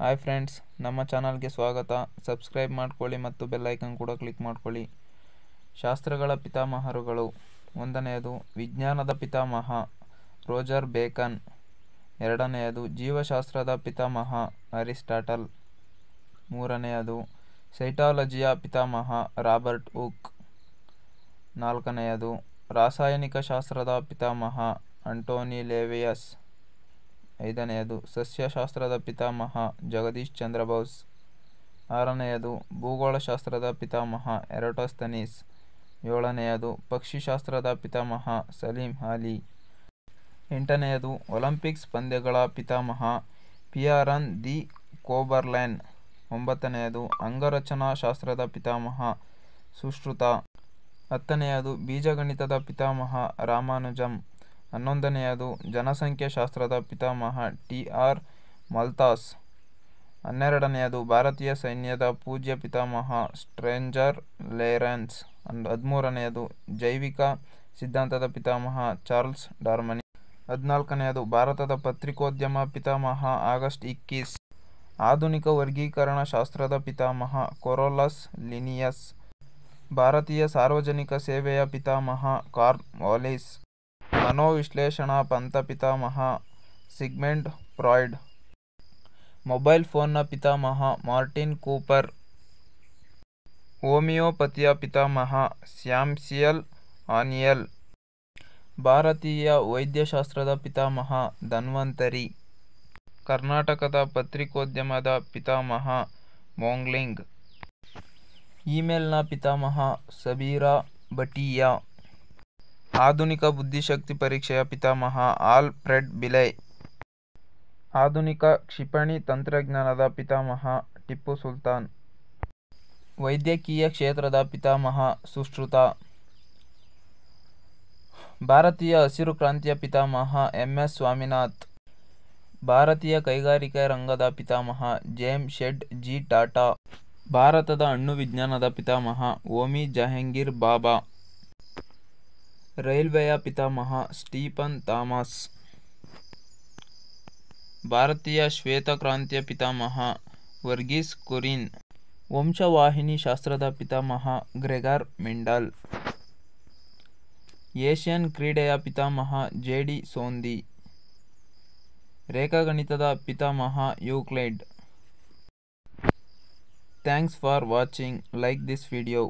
hi friends ನಮ್ಮ ಚಾನಲ್ಗೆ ಸ್ವಾಗತ ಸಬ್ಸ್ಕ್ರೈಬ್ ಮಾಡ್ಕೊಳ್ಳಿ ಮತ್ತು ಬೆಲ್ಲೈಕನ್ ಕೂಡ ಕ್ಲಿಕ್ ಮಾಡ್ಕೊಳ್ಳಿ ಶಾಸ್ತ್ರಗಳ ಪಿತಾಮಹರುಗಳು ಒಂದನೆಯದು ವಿಜ್ಞಾನದ ಪಿತಾಮಹ ರೋಜರ್ ಬೇಕನ್ ಎರಡನೆಯದು ಜೀವಶಾಸ್ತ್ರದ ಪಿತಾಮಹ ಅರಿಸ್ಟಾಟಲ್ ಮೂರನೆಯದು ಸೈಟಾಲಜಿಯ ಪಿತಾಮಹ ರಾಬರ್ಟ್ ಉಕ್ ನಾಲ್ಕನೆಯದು ರಾಸಾಯನಿಕ ಶಾಸ್ತ್ರದ ಪಿತಾಮಹ ಅಂಟೋನಿ ಲೇವಿಯಸ್ ಐದನೆಯದು ಸಸ್ಯಶಾಸ್ತ್ರದ ಪಿತಾಮಹ ಜಗದೀಶ್ ಚಂದ್ರ ಬೋಸ್ ಆರನೆಯದು ಭೂಗೋಳಶಾಸ್ತ್ರದ ಪಿತಾಮಹ ಎರಟೋಸ್ತನೀಸ್ ಏಳನೆಯದು ಪಕ್ಷಿಶಾಸ್ತ್ರದ ಪಿತಾಮಹ ಸಲೀಂ ಅಲಿ ಎಂಟನೆಯದು ಒಲಿಂಪಿಕ್ಸ್ ಪಂದ್ಯಗಳ ಪಿತಾಮಹ ಪಿಯಾರನ್ ದಿ ಕೋಬರ್ಲ್ಯಾನ್ ಒಂಬತ್ತನೆಯದು ಅಂಗರಚನಾ ಶಾಸ್ತ್ರದ ಪಿತಾಮಹ ಸುಶ್ರುತ ಹತ್ತನೆಯದು ಬೀಜಗಣಿತದ ಪಿತಾಮಹ ರಾಮಾನುಜಂ ಹನ್ನೊಂದನೆಯದು ಜನಸಂಖ್ಯಾಶಾಸ್ತ್ರದ ಪಿತಾಮಹ ಟಿ ಆರ್ ಮಲ್ತಾಸ್ ಹನ್ನೆರಡನೆಯದು ಭಾರತೀಯ ಸೈನ್ಯದ ಪೂಜ್ಯ ಪಿತಾಮಹ ಸ್ಟ್ರೇಂಜರ್ ಲೇರೆನ್ಸ್ ಹದಿಮೂರನೆಯದು ಜೈವಿಕ ಸಿದ್ಧಾಂತದ ಪಿತಾಮಹ ಚಾರ್ಲ್ಸ್ ಡಾರ್ಮನಿ ಹದಿನಾಲ್ಕನೆಯದು ಭಾರತದ ಪತ್ರಿಕೋದ್ಯಮ ಪಿತಾಮಹ ಆಗಸ್ಟ್ ಇಕ್ಕೀಸ್ ಆಧುನಿಕ ವರ್ಗೀಕರಣ ಶಾಸ್ತ್ರದ ಪಿತಾಮಹ ಕೊರೋಲಸ್ ಲಿನಿಯಸ್ ಭಾರತೀಯ ಸಾರ್ವಜನಿಕ ಸೇವೆಯ ಪಿತಾಮಹ ಕಾರ್ನ್ ವಾಲಿಸ್ ಮನೋವಿಶ್ಲೇಷಣಾ ಪಂಥಪಿತಾಮಹ ಸಿಗ್ಮೆಂಟ್ ಫ್ರಾಯ್ಡ್ ಮೊಬೈಲ್ ಫೋನ್ನ ಪಿತಾಮಹ ಮಾರ್ಟಿನ್ ಕೂಪರ್ ಹೋಮಿಯೋಪತಿಯ ಪಿತಾಮಹ ಸ್ಯಾಮ್ಸಿಯಲ್ ಆನಿಯಲ್ ಭಾರತೀಯ ವೈದ್ಯಶಾಸ್ತ್ರದ ಪಿತಾಮಹ ಧನ್ವಂತರಿ ಕರ್ನಾಟಕದ ಪತ್ರಿಕೋದ್ಯಮದ ಪಿತಾಮಹ ಮೋಂಗ್ಲಿಂಗ್ ಇಮೇಲ್ನ ಪಿತಾಮಹ ಸಬೀರಾ ಭಟಿಯಾ ಆಧುನಿಕ ಬುದ್ಧಿಶಕ್ತಿ ಪರೀಕ್ಷೆಯ ಪಿತಾಮಹ ಆಲ್ ಫ್ರೆಡ್ ಬಿಲೈ ಆಧುನಿಕ ಕ್ಷಿಪಣಿ ತಂತ್ರಜ್ಞಾನದ ಪಿತಾಮಹ ಟಿಪ್ಪು ಸುಲ್ತಾನ್ ವೈದ್ಯಕೀಯ ಕ್ಷೇತ್ರದ ಪಿತಾಮಹ ಸುಶ್ರುತ ಭಾರತೀಯ ಹಸಿರು ಕ್ರಾಂತಿಯ ಪಿತಾಮಹ ಎಂ ಎಸ್ ಸ್ವಾಮಿನಾಥ್ ಭಾರತೀಯ ಕೈಗಾರಿಕೆ ರಂಗದ ಪಿತಾಮಹ ಜೇಮ್ ಶೆಡ್ ಜಿ ಟಾಟಾ ಭಾರತದ ಹಣ್ಣು ವಿಜ್ಞಾನದ ಪಿತಾಮಹ ಓಮಿ ಜಹಾಂಗೀರ್ ಬಾಬಾ ರೈಲ್ವೆಯ ಪಿತಾಮಹ ಸ್ಟೀಫನ್ ಥಾಮಸ್ ಭಾರತೀಯ ಶ್ವೇತಕ್ರಾಂತಿಯ ಪಿತಾಮಹ ವರ್ಗೀಸ್ ಕುರಿನ್ ವಂಶವಾಹಿನಿ ಶಾಸ್ತ್ರದ ಪಿತಾಮಹ ಗ್ರೆಗಾರ್ ಮೆಂಡಲ್ ಏಷ್ಯನ್ ಕ್ರೀಡೆಯ ಪಿತಾಮಹ ಜೆ ಡಿ ಸೋಂದಿ ರೇಖಾಗಣಿತದ ಪಿತಾಮಹ Euclid thanks for watching like this video